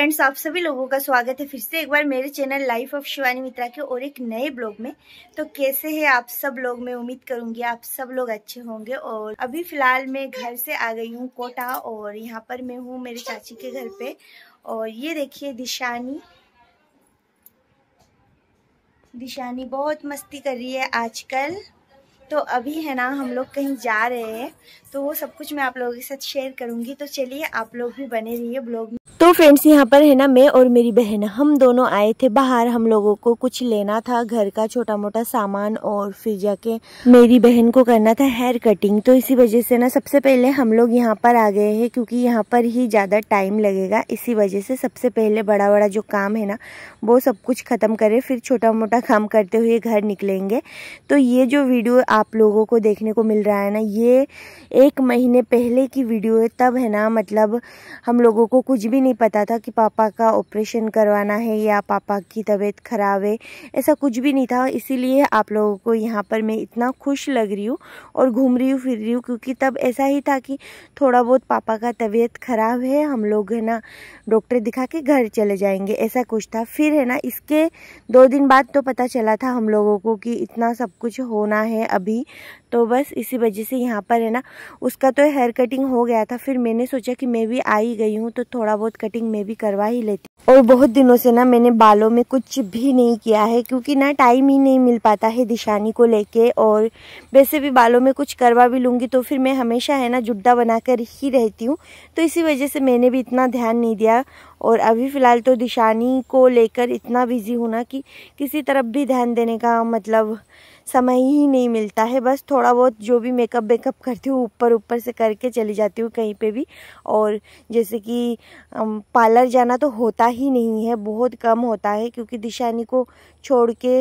friends आप सभी लोगों का स्वागत है फिर से एक बार मेरे channel life of Shivani Mitra के और एक नए ब्लॉग में तो कैसे हैं आप सब लोग मैं उम्मीद करूंगी आप सब लोग अच्छे होंगे और अभी फिलहाल मैं घर से आ गई हूँ कोटा और यहाँ पर मैं हूँ मेरे चाची के घर पे और ये देखिए दिशानी दिशानी बहुत मस्ती कर रही है आजकल तो अभी है ना हम लोग कहीं जा रहे हैं तो वो सब कुछ मैं आप लोगों के साथ शेयर करूंगी तो चलिए आप लोग भी बने रहिए ब्लॉग में तो फ्रेंड्स यहाँ पर है ना मैं और मेरी बहन हम दोनों आए थे बाहर हम लोगों को कुछ लेना था घर का छोटा मोटा सामान और फिर जाके मेरी बहन को करना था हेयर कटिंग तो इसी वजह से ना सबसे पहले हम लोग यहाँ पर आ गए हैं क्योंकि यहाँ पर ही ज़्यादा टाइम लगेगा इसी वजह से सबसे पहले बड़ा बड़ा जो काम है ना वो सब कुछ ख़त्म करें फिर छोटा मोटा काम करते हुए घर निकलेंगे तो ये जो वीडियो आप लोगों को देखने को मिल रहा है ना ये एक महीने पहले की वीडियो है तब है ना मतलब हम लोगों को कुछ भी नहीं पता था कि पापा का ऑपरेशन करवाना है या पापा की तबीयत ख़राब है ऐसा कुछ भी नहीं था इसीलिए आप लोगों को यहाँ पर मैं इतना खुश लग रही हूँ और घूम रही हूँ फिर रही हूँ क्योंकि तब ऐसा ही था कि थोड़ा बहुत पापा का तबीयत ख़राब है हम लोग है ना डॉक्टर दिखा के घर चले जाएंगे ऐसा कुछ था फिर है ना इसके दो दिन बाद तो पता चला था हम लोगों को कि इतना सब कुछ होना है अभी be तो बस इसी वजह से यहाँ पर है ना उसका तो हेयर कटिंग हो गया था फिर मैंने सोचा कि मैं भी आई गई हूँ तो थोड़ा बहुत कटिंग मैं भी करवा ही लेती और बहुत दिनों से ना मैंने बालों में कुछ भी नहीं किया है क्योंकि ना टाइम ही नहीं मिल पाता है दिशानी को लेके और वैसे भी बालों में कुछ करवा भी लूँगी तो फिर मैं हमेशा है ना जुड्डा बनाकर ही रहती हूँ तो इसी वजह से मैंने भी इतना ध्यान नहीं दिया और अभी फ़िलहाल तो दिशानी को लेकर इतना बिजी हूँ ना कि किसी तरफ भी ध्यान देने का मतलब समय ही नहीं मिलता है बस थोड़ा थोड़ा बहुत जो भी मेकअप वेकअप करती हूँ ऊपर ऊपर से करके चली जाती हूँ कहीं पे भी और जैसे कि पार्लर जाना तो होता ही नहीं है बहुत कम होता है क्योंकि दिशानी को छोड़ के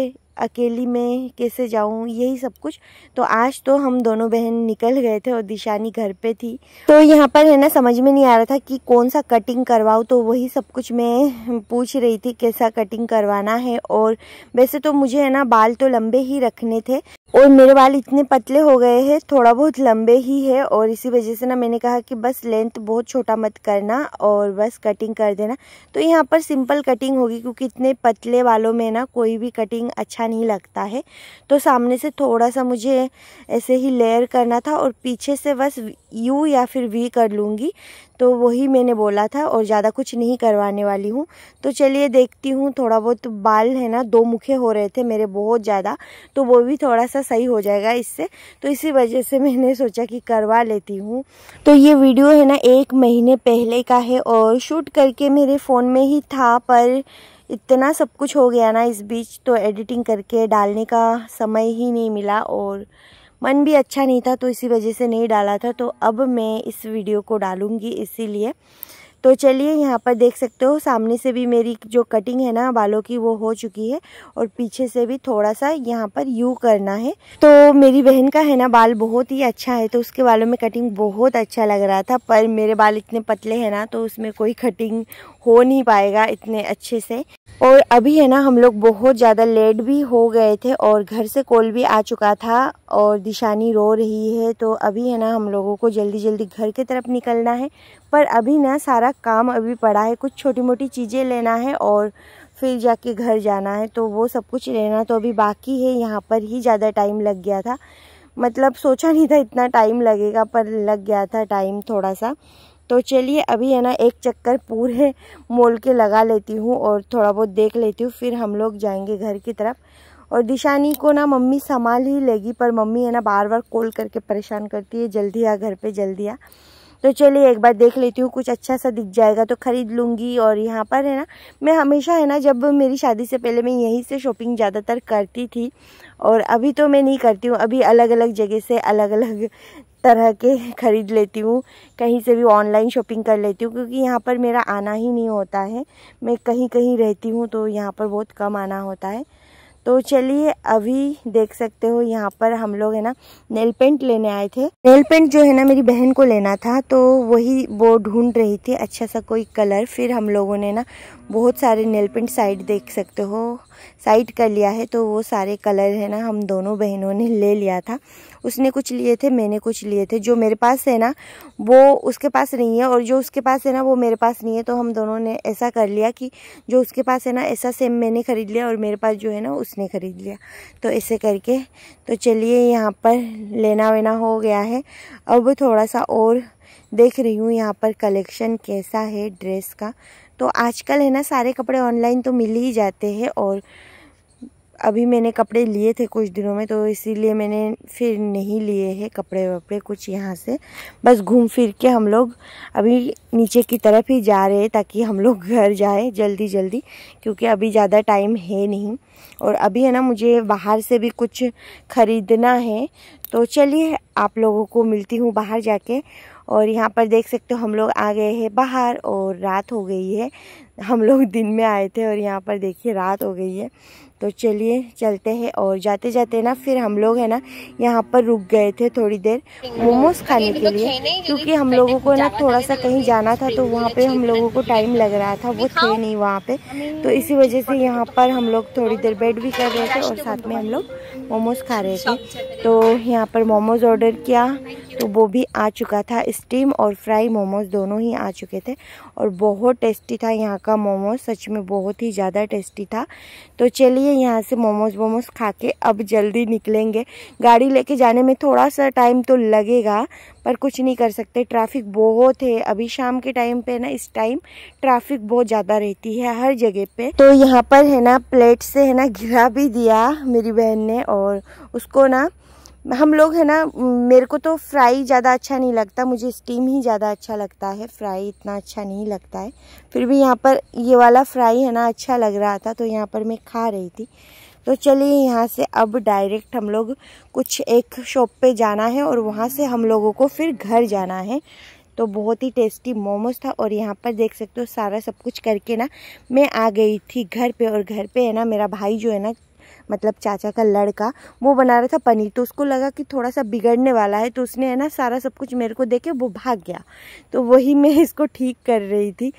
अकेली में कैसे जाऊँ यही सब कुछ तो आज तो हम दोनों बहन निकल गए थे और दिशानी घर पे थी तो यहाँ पर है ना समझ में नहीं आ रहा था कि कौन सा कटिंग करवाऊँ तो वही सब कुछ मैं पूछ रही थी कैसा कटिंग करवाना है और वैसे तो मुझे है ना बाल तो लंबे ही रखने थे और मेरे बाल इतने पतले हो गए हैं थोड़ा बहुत लंबे ही है और इसी वजह से ना मैंने कहा कि बस लेंथ बहुत छोटा मत करना और बस कटिंग कर देना तो यहाँ पर सिंपल कटिंग होगी क्योंकि इतने पतले बालों में ना कोई भी कटिंग अच्छा नहीं लगता है तो सामने से थोड़ा सा मुझे ऐसे ही लेयर करना था और पीछे से बस यू या फिर वी कर लूँगी तो वही मैंने बोला था और ज़्यादा कुछ नहीं करवाने वाली हूँ तो चलिए देखती हूँ थोड़ा बहुत तो बाल है ना दो मुखे हो रहे थे मेरे बहुत ज़्यादा तो वो भी थोड़ा सा सही हो जाएगा इससे तो इसी वजह से मैंने सोचा कि करवा लेती हूँ तो ये वीडियो है ना एक महीने पहले का है और शूट करके मेरे फ़ोन में ही था पर इतना सब कुछ हो गया ना इस बीच तो एडिटिंग करके डालने का समय ही नहीं मिला और मन भी अच्छा नहीं था तो इसी वजह से नहीं डाला था तो अब मैं इस वीडियो को डालूँगी इसीलिए तो चलिए यहाँ पर देख सकते हो सामने से भी मेरी जो कटिंग है ना बालों की वो हो चुकी है और पीछे से भी थोड़ा सा यहाँ पर यू करना है तो मेरी बहन का है ना बाल बहुत ही अच्छा है तो उसके बालों में कटिंग बहुत अच्छा लग रहा था पर मेरे बाल इतने पतले हैं ना तो उसमें कोई कटिंग हो नहीं पाएगा इतने अच्छे से और अभी है ना हम लोग बहुत ज़्यादा लेट भी हो गए थे और घर से कॉल भी आ चुका था और दिशानी रो रही है तो अभी है ना हम लोगों को जल्दी जल्दी घर की तरफ निकलना है पर अभी ना सारा काम अभी पड़ा है कुछ छोटी मोटी चीज़ें लेना है और फिर जाके घर जाना है तो वो सब कुछ लेना तो अभी बाकी है यहाँ पर ही ज़्यादा टाइम लग गया था मतलब सोचा नहीं था इतना टाइम लगेगा पर लग गया था टाइम थोड़ा सा तो चलिए अभी है ना एक चक्कर पूरे मोल के लगा लेती हूँ और थोड़ा बहुत देख लेती हूँ फिर हम लोग जाएंगे घर की तरफ और दिशानी को ना मम्मी संभाल ही लेगी पर मम्मी है ना बार बार कॉल करके परेशान करती है जल्दी आ घर पे जल्दी आ तो चलिए एक बार देख लेती हूँ कुछ अच्छा सा दिख जाएगा तो ख़रीद लूँगी और यहाँ पर है ना मैं हमेशा है ना जब मेरी शादी से पहले मैं यहीं से शॉपिंग ज़्यादातर करती थी और अभी तो मैं नहीं करती हूँ अभी अलग अलग जगह से अलग अलग तरह के ख़रीद लेती हूँ कहीं से भी ऑनलाइन शॉपिंग कर लेती हूँ क्योंकि यहाँ पर मेरा आना ही नहीं होता है मैं कहीं कहीं रहती हूँ तो यहाँ पर बहुत कम आना होता है तो चलिए अभी देख सकते हो यहाँ पर हम लोग है ना नेल पेंट लेने आए थे नेल पेंट जो है ना मेरी बहन को लेना था तो वही वो ढूंढ रही थी अच्छा सा कोई कलर फिर हम लोगों ने ना बहुत सारे नेल पेंट साइड देख सकते हो साइड कर लिया है तो वो सारे कलर है ना हम दोनों बहनों ने ले लिया था उसने कुछ लिए थे मैंने कुछ लिए थे जो मेरे पास है ना वो उसके पास नहीं है और जो उसके पास है ना वो मेरे पास नहीं है तो हम दोनों ने ऐसा कर लिया कि जो उसके पास है ना ऐसा सेम मैंने ख़रीद लिया और मेरे पास जो है ना उसने ख़रीद लिया तो ऐसे करके तो चलिए यहाँ पर लेना वेना हो गया है अब थोड़ा सा और देख रही हूँ यहाँ पर कलेक्शन कैसा है ड्रेस का तो आजकल है ना सारे कपड़े ऑनलाइन तो मिल ही जाते हैं और अभी मैंने कपड़े लिए थे कुछ दिनों में तो इसीलिए मैंने फिर नहीं लिए हैं कपड़े वपड़े कुछ यहाँ से बस घूम फिर के हम लोग अभी नीचे की तरफ ही जा रहे हैं ताकि हम लोग घर जाए जल्दी जल्दी क्योंकि अभी ज़्यादा टाइम है नहीं और अभी है ना मुझे बाहर से भी कुछ ख़रीदना है तो चलिए आप लोगों को मिलती हूँ बाहर जाके और यहाँ पर देख सकते हो हम लोग आ गए हैं बाहर और रात हो गई है हम लोग दिन में आए थे और यहाँ पर देखिए रात हो गई है तो चलिए चलते हैं और जाते जाते ना फिर हम लोग है ना यहाँ पर रुक गए थे थोड़ी देर मोमोज खाने तो के लिए क्योंकि तो तो हम लोगों को ना थोड़ा सा कहीं जाना था तो वहाँ पे हम लोगों को टाइम लग रहा था वो थे नहीं वहाँ पे तो इसी वजह से यहाँ अच्छा पर हम लोग थोड़ी देर बैठ भी कर रहे थे और साथ में हम लोग मोमोज खा रहे थे तो यहाँ पर मोमोज ऑर्डर किया तो वो भी आ चुका था स्टीम और फ्राई मोमोज दोनों ही आ चुके थे और बहुत टेस्टी था यहाँ का मोमोज सच में बहुत ही ज़्यादा टेस्टी था तो चलिए यहाँ से मोमोज वोमोज खा के अब जल्दी निकलेंगे गाड़ी लेके जाने में थोड़ा सा टाइम तो लगेगा पर कुछ नहीं कर सकते ट्रैफिक बहुत है अभी शाम के टाइम पे ना इस टाइम ट्रैफिक बहुत ज़्यादा रहती है हर जगह पे तो यहाँ पर है ना प्लेट से है ना घिरा भी दिया मेरी बहन ने और उसको ना हम लोग है ना मेरे को तो फ्राई ज़्यादा अच्छा नहीं लगता मुझे स्टीम ही ज़्यादा अच्छा लगता है फ्राई इतना अच्छा नहीं लगता है फिर भी यहाँ पर ये वाला फ्राई है ना अच्छा लग रहा था तो यहाँ पर मैं खा रही थी तो चलिए यहाँ से अब डायरेक्ट हम लोग कुछ एक शॉप पे जाना है और वहाँ से हम लोगों को फिर घर जाना है तो बहुत ही टेस्टी मोमोज था और यहाँ पर देख सकते हो सारा सब कुछ करके ना मैं आ गई थी घर पे और घर पे है ना मेरा भाई जो है ना मतलब चाचा का लड़का वो बना रहा था पनीर तो उसको लगा कि थोड़ा सा बिगड़ने वाला है तो उसने है ना सारा सब कुछ मेरे को दे के वो भाग गया तो वही मैं इसको ठीक कर रही थी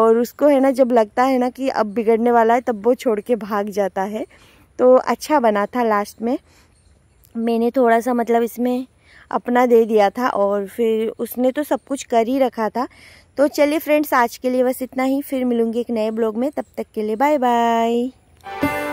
और उसको है ना जब लगता है ना कि अब बिगड़ने वाला है तब वो छोड़ के भाग जाता है तो अच्छा बना था लास्ट में मैंने थोड़ा सा मतलब इसमें अपना दे दिया था और फिर उसने तो सब कुछ कर ही रखा था तो चलिए फ्रेंड्स आज के लिए बस इतना ही फिर मिलूंगी एक नए ब्लॉग में तब तक के लिए बाय बाय